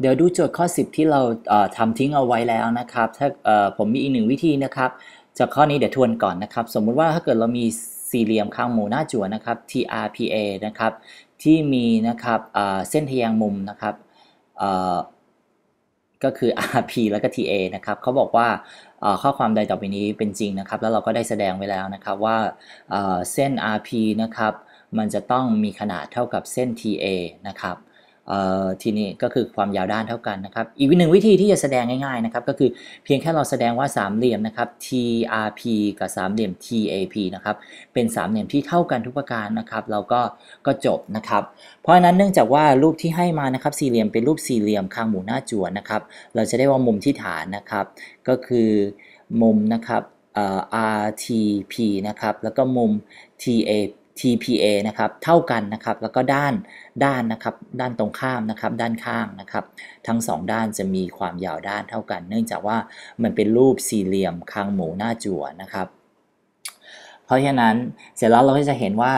เดี๋ยวดูโจทย์ข้อ 10 ที่เราทำทิ้งเอาไว้แล้วนะครับ ถ้าผมมีอีกหนึ่งวิธีนะครับ จากข้อนี้เดี๋ยวทวนก่อนนะครับ สมมุติว่าถ้าเกิดเรามีสี่เหลี่ยมข้างหมูหน้าจั่วนะครับ TRPA นะครับ ที่มีนะครับเส้นทแยงมุมนะครับ ก็คือ RP แล้วก็ TA นะครับเขาบอกว่าข้อความใดต่อไปนี้เป็นจริงนะครับ แล้วเราก็ได้แสดงไว้แล้วนะครับว่าเส้น RP นะครับมันจะต้องมีขนาดเท่ากับเส้น TA นะครับทีนี้ ก็คือความยาวด้านเท่ากันนะครับ อีกหนึ่งวิธีที่จะแสดงง่ายๆนะครับก็คือเพียงแค่เราแสดงว่าสามเหลี่ยมนะครับ TRP กับสามเหลี่ยม TAP นะครับเป็นสามเหลี่ยมที่เท่ากันทุกประการนะครับเราก็ก็จบนะครับเพราะนั้นเนื่องจากว่ารูปที่ให้มานะครับสี่เหลี่ยมเป็นรูปสี่เหลี่ยมคางหมูหน้าจั่วนะครับเราจะได้ว่ามุมที่ฐานนะครับก็คือมุมนะครับ RTP นะครับแล้วก็มุม TAP TPA นะครับ เท่ากันนะครับ แล้วก็ด้าน ด้านนะครับ ด้านตรงข้ามนะครับ ด้านข้างนะครับ ทั้ง 2 ด้านจะมีความยาวด้านเท่ากัน เนื่องจากว่ามันเป็นรูปสี่เหลี่ยมคางหมูหน้าจั่วนะครับ เพราะฉะนั้นเสร็จแล้วเราก็จะเห็นว่า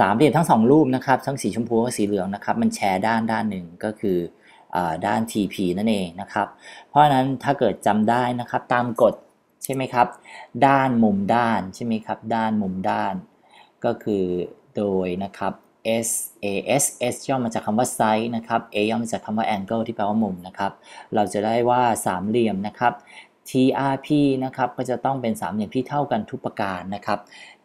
สามเหลี่ยมทั้ง 2 รูปนะครับ ทั้งสีชมพูกับสีเหลืองนะครับมันแชร์ด้านด้านหนึ่งก็คือด้าน TP นั่นเองนะครับเพราะฉะนั้นถ้าเกิดจำได้นะครับตามกฎใช่ไหมครับด้านมุมด้านใช่ไหมครับด้านมุมด้านก็คือโดยนะครับ S A S S ย่อมาจากคำว่า s i ส e นะครับ A ย่อมาจากคำว่า angle ที่แปลว่ามุมนะครับ เราจะได้ว่าสามเหลี่ยมนะครับ TRP นะครับก็จะต้องเป็นสามเหลี่ยมที่เท่ากันทุกประการนะครับ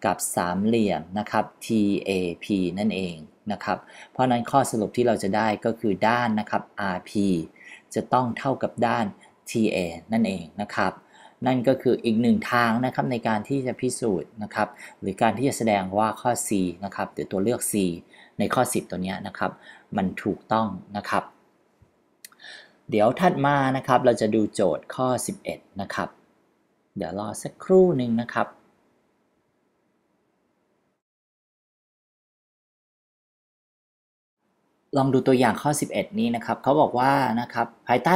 กับสามเหลี่ยมนะครับ TAP นั่นเองนะครับ เพราะนั้นข้อสรุปที่เราจะได้ก็คือด้านนะครับ RP จะต้องเท่ากับด้าน TA นั่นเองนะครับนั่นก็คืออีกหนึ่งทางนะครับในการที่จะพิสูจน์นะครับ หรือการที่จะแสดงว่าข้อ C นะครับหรือตัวเลือก C ในข้อ 10 ตัวนี้นะครับ มันถูกต้องนะครับ เดี๋ยวถัดมานะครับเราจะดูโจทย์ข้อ 11 นะครับ เดี๋ยวรอสักครู่หนึ่งนะครับ ลองดูตัวอย่างข้อ 11 นี้นะครับเขาบอกว่านะครับภายใต้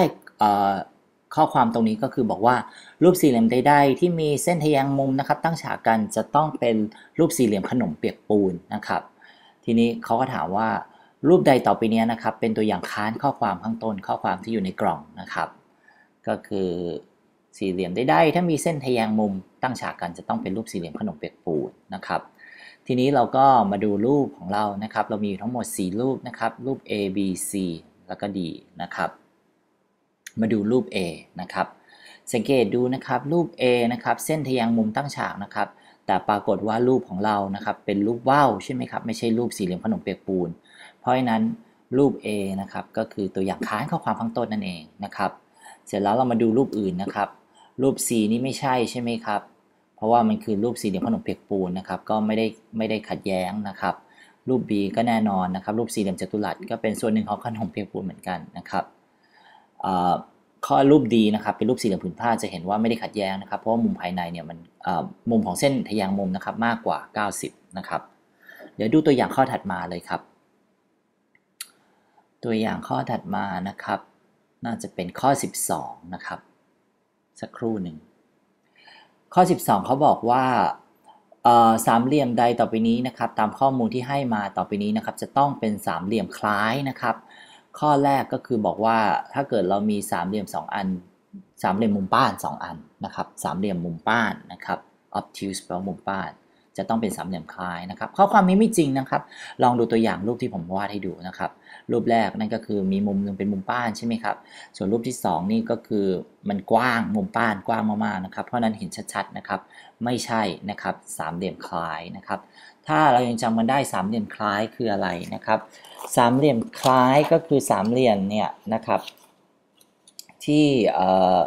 ข้อความตรงนี้ก็คือบอกว่ารูปสี่เหลี่ยมใดๆที่มีเส้นทะแยงมุมนะครับ ตั้งฉากกันจะต้องเป็นรูปสี่เหลี่ยมขนมเปียกปูนนะครับ ทีนี้เขาก็ถามว่ารูปใดต่อไปนี้นะครับ เป็นตัวอย่างค้านข้อความข้างต้นข้อความที่อยู่ในกล่องนะครับ ก็คือสี่เหลี่ยมได้ๆถ้ามีเส้นทะแยงมุมตั้งฉากกันจะต้องเป็นรูปสี่เหลี่ยมขนมเปียกปูนนะครับ ทีนี้เราก็มาดูรูปของเรานะครับ เรามีทั้งหมด 4 รูปนะครับ รูป A B C แล้วก็ D นะครับมาดูรูป A นะครับ สังเกตดูนะครับรูป A นะครับเส้นทะแยงมุมตั้งฉากนะครับแต่ปรากฏว่ารูปของเรานะครับเป็นรูปว่าวใช่ไหมครับไม่ใช่รูปสี่เหลี่ยมขนมเปียกปูน เพราะฉะนั้นรูป A นะครับก็คือตัวอย่างค้านข้อความข้างต้นนั่นเองนะครับเสร็จแล้วเรามาดูรูปอื่นนะครับ รูป C นี่ไม่ใช่ใช่ไหมครับ เพราะว่ามันคือรูปสี่เหลี่ยมขนมเปียกปูนนะครับ ก็ไม่ได้ไม่ได้ขัดแย้งนะครับ รูป B ก็แน่นอนนะครับรูปสี่เหลี่ยมจัตุรัสก็เป็นส่วนหนึ่งของขนมเปียกปูนเหมือนกันนะครับข้อรูปดีนะครับเป็นรูปสี่เหลี่ยมผืนผ้าจะเห็นว่าไม่ได้ขัดแย้งนะครับเพราะมุมภายในเนี่ยมันมุมของเส้นทะแยงมุมนะครับมากกว่า 90 นะครับ เดี๋ยวดูตัวอย่างข้อถัดมาเลยครับ ตัวอย่างข้อถัดมานะครับ น่าจะเป็นข้อ12นะครับสักครู่หนึ่งข้อ 12เขาบอกว่าสามเหลี่ยมใดต่อไปนี้นะครับ ตามข้อมูลที่ให้มาต่อไปนี้นะครับ จะต้องเป็นสามเหลี่ยมคล้ายนะครับข้อแรกก็คือบอกว่าถ้าเกิดเรามีสามเหลี่ยมสองอันสามเหลี่ยมมุมป้านงอันนะครับสามเหลี่ยมมุมป้านนะครับ obtuse แปลว่ามุมป้านจะต้องเป็นสามเหลี่ยมคลายนะครับข้อความนี้ไม่จริงนะครับ ลองดูตัวอย่างรูปที่ผมวาดให้ดูนะครับ รูปแรกนั่นก็คือมีมุมนึงเป็นมุมป้านใช่ไหมครับส่วนรูปที่ 2 นี่ก็คือมันกว้างมุมป้านกว้างมากๆนะครับ เพราะนั้นเห็นชัดๆนะครับ ไม่ใช่นะครับสามเหลี่ยมคลายนะครับ ถ้าเรายังจำมันได้สามเหลี่ยมคล้ายคืออะไรนะครับ สามเหลี่ยมคล้ายก็คือสามเหลี่ยมเนี่ยนะครับ ที่เอ่อ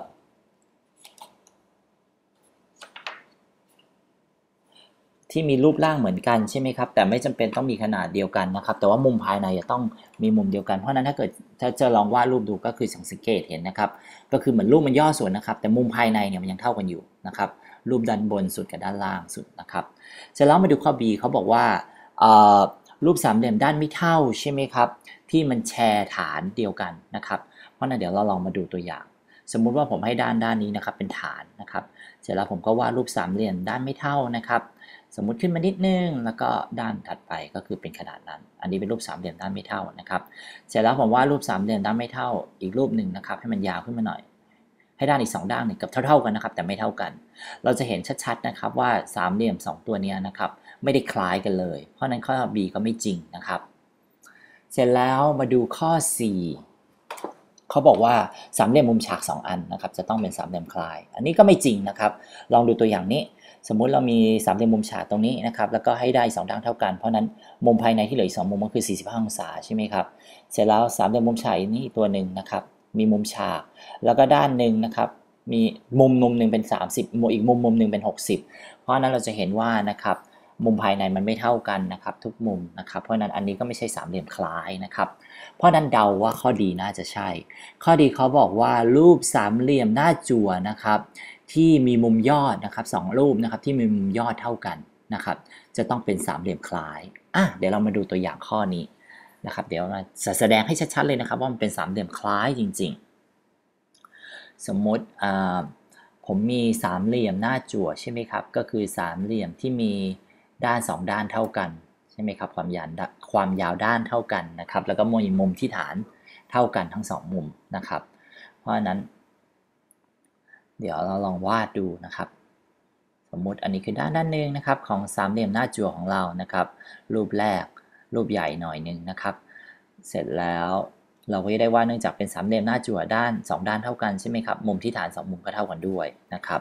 ที่มีรูปร่างเหมือนกันใช่ไหมครับแต่ไม่จำเป็นต้องมีขนาดเดียวกันนะครับแต่ว่ามุมภายในจะต้องมีมุมเดียวกัน เพราะนั้นถ้าเกิดถ้าจะลองวาดรูปดูก็คือสังเกตเห็นนะครับ ก็คือเหมือนรูปมันย่อส่วนนะครับ แต่มุมภายในเนี่ยมันยังเท่ากันอยู่นะครับ รูปด้านบนสุดกับด้านล่างสุดนะครับเสร็จแล้วมาดูข้อ B เขาบอกว่ารูปสามเหลี่ยมด้านไม่เท่าใช่ไหมครับ ที่มันแชร์ฐานเดียวกันนะครับ เพราะนั้นเดี๋ยวเราลองมาดูตัวอย่าง สมมุติว่าผมให้ด้านด้านนี้นะครับเป็นฐานนะครับเสร็จแล้วผมก็วาดรูปสามเหลี่ยมด้านไม่เท่านะครับสมมุติขึ้นมานิดนึงแล้วก็ด้านถัดไปก็คือเป็นขนาดนั้น อันนี้เป็นรูปสามเหลี่ยมด้านไม่เท่านะครับ เสร็จแล้วผมวาดรูปสามเหลี่ยมด้านไม่เท่าอีกรูปหนึ่งนะครับให้มันยาวขึ้นมาหน่อย ให้ด้านอีก2ด้านเนี่ยกับเท่าๆกันนะครับ แต่ไม่เท่ากัน เราจะเห็นชัดๆนะครับว่าสามเหลี่ยม 2 ตัวนี้นะครับไม่ได้คล้ายกันเลย เพราะนั้นข้อ B ก็ไม่จริงนะครับ เสร็จแล้วมาดูข้อ4เขาบอกว่าสามเหลี่ยมมุมฉาก2อันนะครับจะต้องเป็นสามเหลี่ยมคลาย อันนี้ก็ไม่จริงนะครับลองดูตัวอย่างนี้ สมมุติเรามีสามเหลี่ยมมุมฉากตรงนี้นะครับแล้วก็ให้ได้2ด้านเท่ากันเพราะนั้นมุมภายในที่เหลืออีกสองมุมก็คือ 45องศาใช่ไหมครับเสร็จแล้วสามเหลี่ยมมุมฉากนี้ตัวหนึ่งนะครับ มีมุมฉากแล้วก็ด้านหนึ่งนะครับ มีมุมมุมหนึ่งเป็น 30อีกมุมมุมหนึ่งเป็น 60 เพราะนั้นเราจะเห็นว่านะครับมุมภายในมันไม่เท่ากันนะครับ ทุกมุมนะครับเพราะนั้นอันนี้ก็ไม่ใช่สามเหลี่ยมคล้ายนะครับ เพราะนั้นเดาว่าข้อดีน่าจะใช่ ข้อดีเขาบอกว่ารูปสามเหลี่ยมหน้าจั่วนะครับ ที่มีมุมยอด นะครับสองรูปนะครับที่มีมุมยอดเท่ากันนะครับ จะต้องเป็นสามเหลี่ยมคล้าย อ่ะเดี๋ยวเรามาดูตัวอย่างข้อนี้นะครับเดี๋ยวมาแสดงให้ชัดๆเลยนะครับว่ามันเป็นสามเหลี่ยมคล้ายจริง ๆ สมมติผมมีสามเหลี่ยมหน้าจั่วใช่ไหมครับก็คือสามเหลี่ยมที่มีด้าน 2ด้านเท่ากันใช่ไหมครับความยาวความยาวด้านเท่ากันนะครับ แล้วก็มุมมุมที่ฐานเท่ากันทั้ง 2 มุมนะครับ เพราะฉะนั้น เดี๋ยวเราลองวาดดูนะครับ สมมุติอันนี้คือด้านด้านหนึ่งนะครับของสามเหลี่ยมหน้าจั่วของเรานะครับรูปแรกรูปใหญ่หน่อยหนึ่งนะครับ เสร็จแล้วเราก็จะได้ว่าเนื่องจากเป็นสามเหลี่ยมหน้าจั่วด้าน 2 ด้านเท่ากันใช่ไหมครับมุมที่ฐาน 2 มุมก็เท่ากันด้วยนะครับ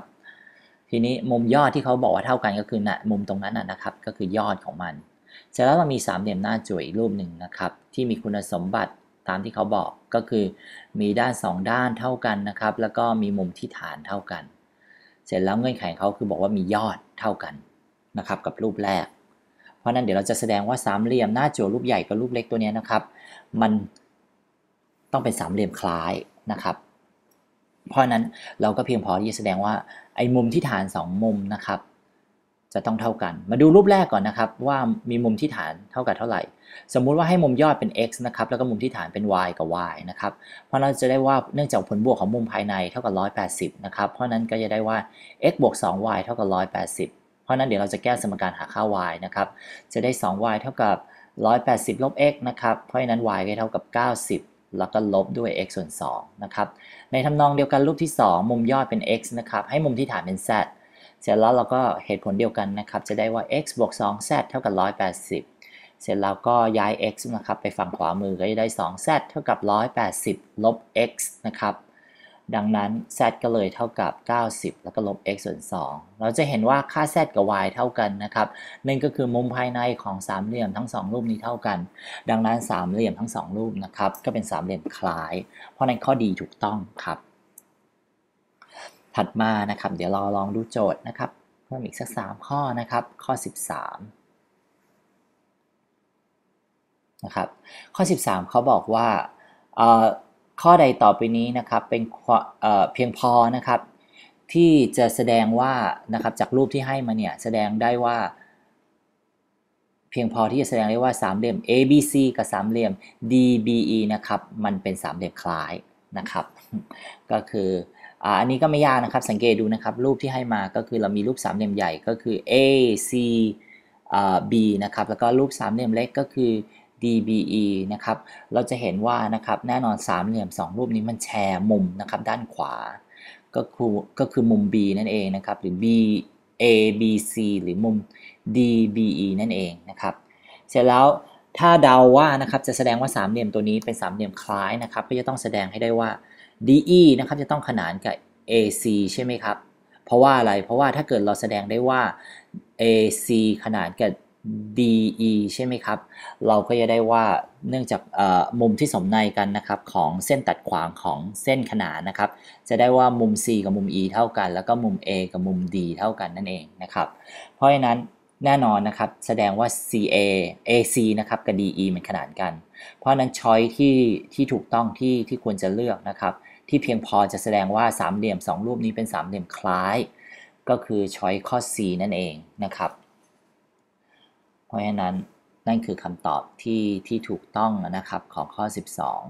ทีนี้มุมยอดที่เขาบอกว่าเท่ากันก็คือนะมุมตรงนั้นนะครับ ก็คือยอดของมัน เสร็จแล้วเรามีสามเหลี่ยมหน้าจุ๋ยรูปหนึ่งนะครับ ที่มีคุณสมบัติตามที่เขาบอกก็คือ มีด้าน 2 ด้านเท่ากันนะครับ แล้วก็มีมุมที่ฐานเท่ากัน เสร็จแล้วเงื่อนไขเขาคือบอกว่ามียอดเท่ากันนะครับ กับรูปแรก เพราะนั้นเดี๋ยวเราจะแสดงว่าสามเหลี่ยมหน้าจั่วรูปใหญ่กับรูปเล็กตัวนี้นะครับ มันต้องเป็นสามเหลี่ยมคล้ายนะครับเพราะนั้นเราก็เพียงพอที่จะแสดงว่า ไอ้มุมที่ฐาน 2 มุมนะครับจะต้องเท่ากัน มาดูรูปแรกก่อนนะครับ ว่ามีมุมที่ฐานเท่ากันเท่าไหร่สมมุติว่าให้มุมยอดเป็น x นะครับแล้วก็มุมที่ฐานเป็น y กับ y นะครับเพราะเราจะได้ว่าเนื่องจากผลบวกของมุมภายในเท่ากับ 180นะครับเพราะนั้นก็จะได้ว่า x บวก 2y เท่ากับ180พราะนั้นเดี๋ยวเราจะแก้สมการหาค่า y นะครับจะได้ 2y เท่ากับ180ลบ x นะครับเพราะฉะนั้น y ก็เท่ากับ 90แล้วก็ลบด้วย x ส่วน2นะครับ ในทำนองเดียวกันรูปที่ 2 มุมยอดเป็น x นะครับให้มุมที่ฐานเป็น z เสร็จแล้วเราก็เหตุผลเดียวกันนะครับจะได้ว่า x บวก 2z เท่ากับ 180 เสร็จแล้วก็ย้าย x นะครับไปฝั่งขวามือก็จะได้ 2z เท่ากับ 180 ลบ x นะครับดังนั้น z ก็เลยเท่ากับ 90 แล้วก็ลบ x ส่วน 2 เราจะเห็นว่าค่า z กับ y เท่ากันนะครับ นั่นก็คือมุมภายในของสามเหลี่ยมทั้ง2รูปนี้เท่ากัน ดังนั้นสามเหลี่ยมทั้ง2รูปนะครับก็เป็นสามเหลี่ยมคล้าย เพราะนั้นข้อดีถูกต้องครับ ถัดมานะครับเดี๋ยวเราลองดูโจทย์นะครับเพิ่มอีกสัก 3 ข้อนะครับข้อ 13 นะครับข้อ 13 เขาบอกว่าข้อใดต่อไปนี้นะครับเป็นเพียงพอนะครับที่จะแสดงว่านะครับจากรูปที่ให้มาเนี่ยแสดงได้ว่า เพียงพอที่จะแสดงได้ว่าสามเหลี่ยม ABC กับสามเหลี่ยม DBE นะครับมันเป็นสามเหลี่ยมคล้ายนะครับก็คืออันนี้ก็ไม่ยากนะครับสังเกตดูนะครับรูปที่ให้มาก็คือเรามีรูปสามเหลี่ยมใหญ่ก็คือ A C B นะครับแล้วก็รูปสามเหลี่ยมเล็กก็คือ DBE นะครับเราจะเห็นว่านะครับแน่นอนสามเหลี่ยม 2 รูปนี้มันแชร์มุมนะครับด้านขวาก็คือก็คือมุม B นั่นเองนะครับหรือ B A B C หรือมุม D B E นั่นเองนะครับเสร็จแล้วถ้าเดาว่านะครับจะแสดงว่าสามเหลี่ยมตัวนี้เป็นสามเหลี่ยมคล้ายนะครับก็จะต้องแสดงให้ได้ว่า D E นะครับจะต้องขนานกับ A C ใช่ไหมครับเพราะว่าอะไรเพราะว่าถ้าเกิดเราแสดงได้ว่า A C ขนานกับ DE ใช่ไหมครับ เราก็จะได้ว่าเนื่องจากมุมที่สมในกันนะครับของเส้นตัดขวางของเส้นขนานนะครับ จะได้ว่ามุม C กับมุม E เท่ากัน แล้วก็มุม A กับมุม D เท่ากันนั่นเองนะครับ เพราะฉะนั้นแน่นอนนะครับแสดงว่า CA AC นะครับกับ DE มันขนานกัน เพราะนั้นช้อยที่ที่ถูกต้องที่ที่ควรจะเลือกนะครับ ที่เพียงพอจะแสดงว่าสามเหลี่ยม2รูปนี้เป็นสามเหลี่ยมคล้ายก็คือช้อยข้อ C นั่นเองนะครับราะฉะนั้นนั่นคือคำตอบที่ที่ถูกต้องนะครับของข้อ 12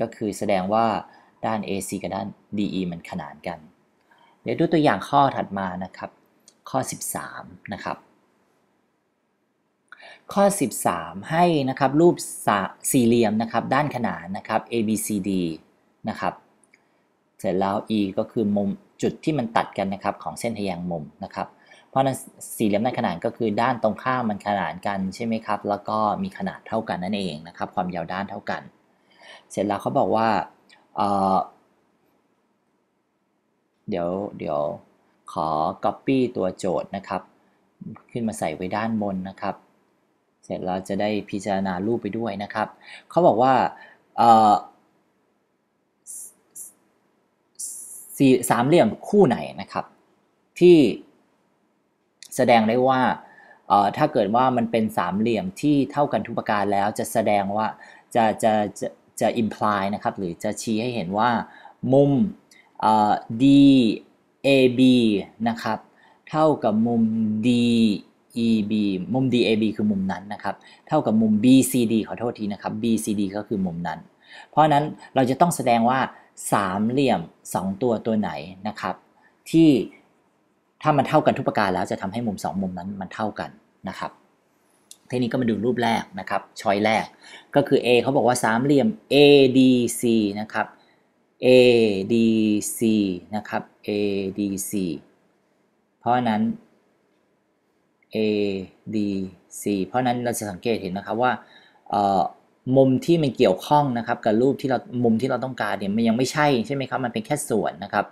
ก็คือแสดงว่าด้าน AC กับด้าน DE มันขนานกัน เดี๋ยวดูตัวอย่างข้อถัดมานะครับ ข้อ 13นะครับ ข้อ 13 ให้นะครับรูปสี่เหลี่ยมนะครับด้านขนานนะครับ ABCD นะครับเสร็จแล้ว E ก็คือมุมจุดที่มันตัดกันนะครับของเส้นทะแยงมุมนะครับ เพราะนั้นสี่เหลี่ยมในขนานก็คือด้านตรงข้ามมันขนานกันใช่ไหมครับ แล้วก็มีขนาดเท่ากันนั่นเองนะครับ ความยาวด้านเท่ากัน เสร็จแล้วเขาบอกว่าเเดี๋ยวเดี๋ยวขอ Copy ตัวโจทย์นะครับ ขึ้นมาใส่ไว้ด้านบนนะครับ เสร็จแล้วจะได้พิจารณารูปไปด้วยนะครับเขาบอกว่าสี่สามเหลี่ยมคู่ไหนนะครับ ที่แสดงได้ว่า ถ้าเกิดว่ามันเป็นสามเหลี่ยมที่เท่ากันทุกประการแล้ว จะแสดงว่าจะจะจะจะ imply นะครับหรือจะชี้ให้เห็นว่า มุม DAB นะครับเท่ากับมุม DEB มุม DAB คือมุมนั้นนะครับเท่ากับมุม BCD ขอโทษทีนะครับ BCD ก็คือมุมนั้น เพราะนั้นเราจะต้องแสดงว่าสามเหลี่ยม 2 ตัวตัวไหนนะครับที่ถ้ามันเท่ากันทุกประการแล้วจะทำให้มุม 2 มุมนั้นมันเท่ากันนะครับทีนี้ก็มาดูรูปแรกนะครับ ช้อยแรกก็คือ A เขาบอกว่าสามเหลี่ยม ADC นะครับ ADC นะครับ ADC เพราะนั้น ADC เพราะนั้นเราจะสังเกตเห็นนะครับว่ามุมที่มันเกี่ยวข้องนะครับกับรูปที่เรา มุมที่เราต้องการเนี่ยมันยังไม่ใช่ใช่ไหมครับมันเป็นแค่ส่วนนะครับ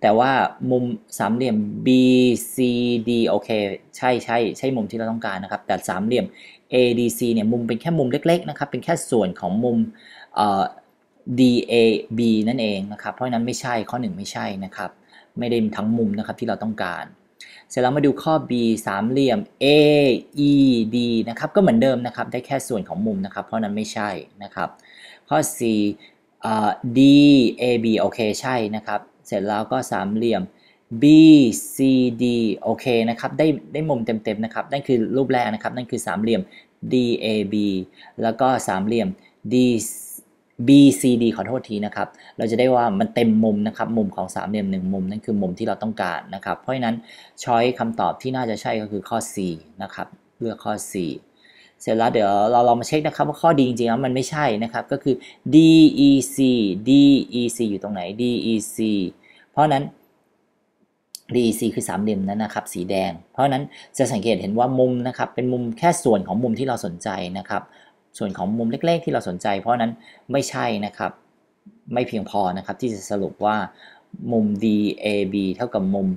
แต่ว่ามุมสามเหลี่ยม BCD โอเคใช่ใช่ใช่มุมที่เราต้องการนะครับ แต่สามเหลี่ยม ADC เนี่ยมุมเป็นแค่มุมเล็กๆนะครับเป็นแค่ส่วนของมุม DAB นั่นเองนะครับ เพราะนั้นไม่ใช่ข้อหนึ่งไม่ใช่นะครับไม่ได้ทั้งมุมนะครับที่เราต้องการเสร็จแล้วมาดูข้อ b สามเหลี่ยม aed นะครับก็เหมือนเดิมนะครับได้แค่ส่วนของมุมนะครับ เพราะนั้นไม่ใช่นะครับข้อ c dab โอเคใช่นะครับเสร็จแล้วก็สามเหลี่ยม bcd โอเคนะครับได้ได้มุมเต็มๆนะครับนั่นคือรูปแรกนะครับนั่นคือสามเหลี่ยม dab แล้วก็สามเหลี่ยม d BCD ขอโทษทีนะครับ เราจะได้ว่ามันเต็มมุมนะครับมุมของสามเหลี่ยมหนึ่งมุม นั่นคือมุมที่เราต้องการนะครับ เพราะฉะนั้นช้อยคำตอบที่น่าจะใช่ก็คือข้อ C นะครับเลือกข้อ C เสร็จแล้วเดี๋ยวเราลองมาเช็คนะครับว่าข้อดีจริงๆแล้วมันไม่ใช่นะครับ ก็คือ DEC DEC อยู่ตรงไหน DEC เพราะนั้น DEC คือสามเหลี่ยมนั้นนะครับสีแดง เพราะนั้นจะสังเกตเห็นว่ามุมนะครับ เป็นมุมแค่ส่วนของมุมที่เราสนใจนะครับส่วนของมุมเล็กๆที่เราสนใจเพราะนั้นไม่ใช่นะครับ ไม่เพียงพอนะครับที่จะสรุปว่ามุม DAB เท่ากับมุม